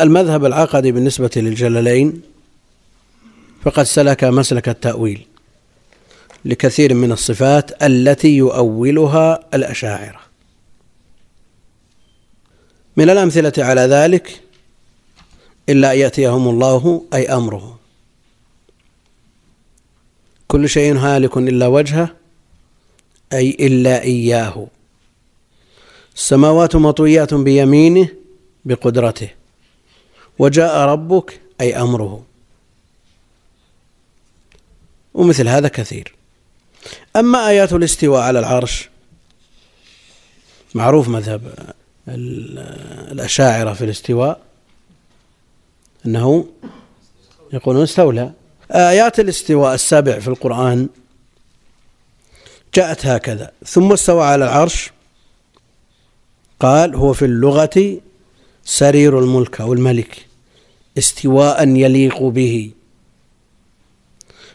المذهب العقدي بالنسبة للجلالين فقد سلك مسلك التأويل لكثير من الصفات التي يؤولها الأشاعرة من الأمثلة على ذلك إلا أن يأتيهم الله أي أمره كل شيء هالك إلا وجهه أي إلا إياه السماوات مطويات بيمينه بقدرته وجاء ربك أي أمره ومثل هذا كثير أما آيات الاستواء على العرش معروف مذهب الأشاعرة في الاستواء أنه يقولون استولى آيات الاستواء السابع في القرآن جاءت هكذا ثم استوى على العرش قال هو في اللغة سرير الملك أو الملك استواء يليق به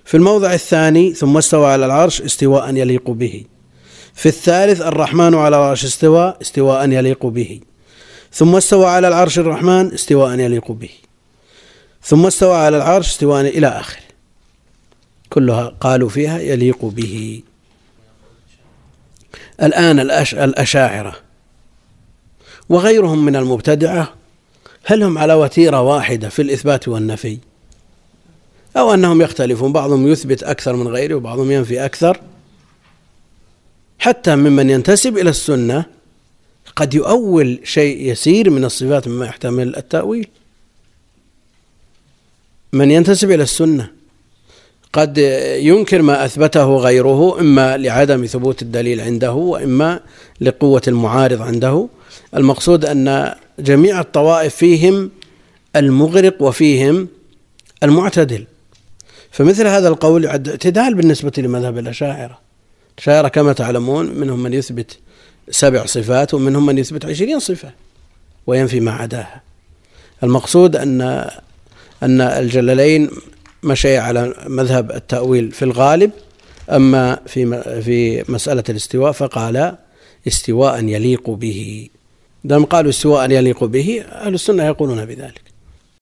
في الموضع الثاني ثم استوى على العرش استواء يليق به في الثالث الرحمن على العرش استوى استواء يليق به ثم استوى على العرش الرحمن استواء يليق به ثم استوى على العرش استواء إلى آخره كلها قالوا فيها يليق به الآن الأشاعرة وغيرهم من المبتدعة هل هم على وتيره واحده في الاثبات والنفي او انهم يختلفون بعضهم يثبت اكثر من غيره وبعضهم ينفي اكثر حتى ممن ينتسب الى السنه قد يؤول شيء يسير من الصفات مما يحتمل التاويل من ينتسب الى السنه قد ينكر ما اثبته غيره اما لعدم ثبوت الدليل عنده واما لقوه المعارض عنده المقصود ان جميع الطوائف فيهم المغرق وفيهم المعتدل فمثل هذا القول يعد اعتدال بالنسبة لمذهب الأشاعرة الأشاعرة كما تعلمون منهم من يثبت سبع صفات ومنهم من يثبت عشرين صفة وينفي ما عداها المقصود أن أن الجلالين مشيا على مذهب التأويل في الغالب أما في في مسألة الاستواء فقال استواء يليق به دام قالوا استواء يليق به أهل السنة يقولون بذلك